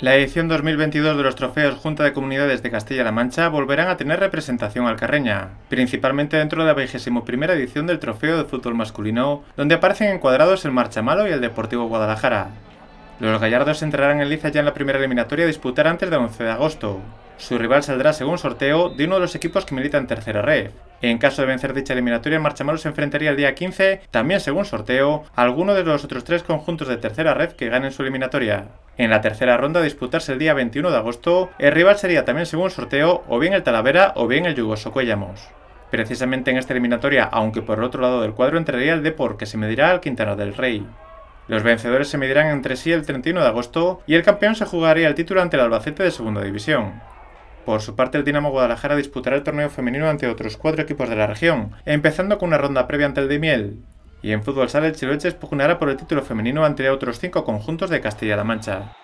La edición 2022 de los trofeos Junta de Comunidades de Castilla-La Mancha volverán a tener representación alcarreña, principalmente dentro de la 21 edición del trofeo de fútbol masculino, donde aparecen encuadrados el Marchamalo y el Deportivo Guadalajara. Los gallardos entrarán en liza ya en la primera eliminatoria a disputar antes del 11 de agosto. Su rival saldrá según sorteo de uno de los equipos que milita en tercera red. En caso de vencer dicha eliminatoria, Marchamalo se enfrentaría el día 15, también según sorteo, a alguno de los otros tres conjuntos de tercera red que ganen su eliminatoria en la tercera ronda a disputarse el día 21 de agosto, el rival sería también según sorteo o bien el Talavera o bien el Yugoso Cuellamos. Precisamente en esta eliminatoria, aunque por el otro lado del cuadro entraría el Depor, que se medirá al Quintana del Rey. Los vencedores se medirán entre sí el 31 de agosto y el campeón se jugaría el título ante el Albacete de Segunda División. Por su parte, el Dinamo Guadalajara disputará el torneo femenino ante otros cuatro equipos de la región, empezando con una ronda previa ante el de Miel. Y en fútbol sala el es pugnará por el título femenino ante otros cinco conjuntos de Castilla-La Mancha.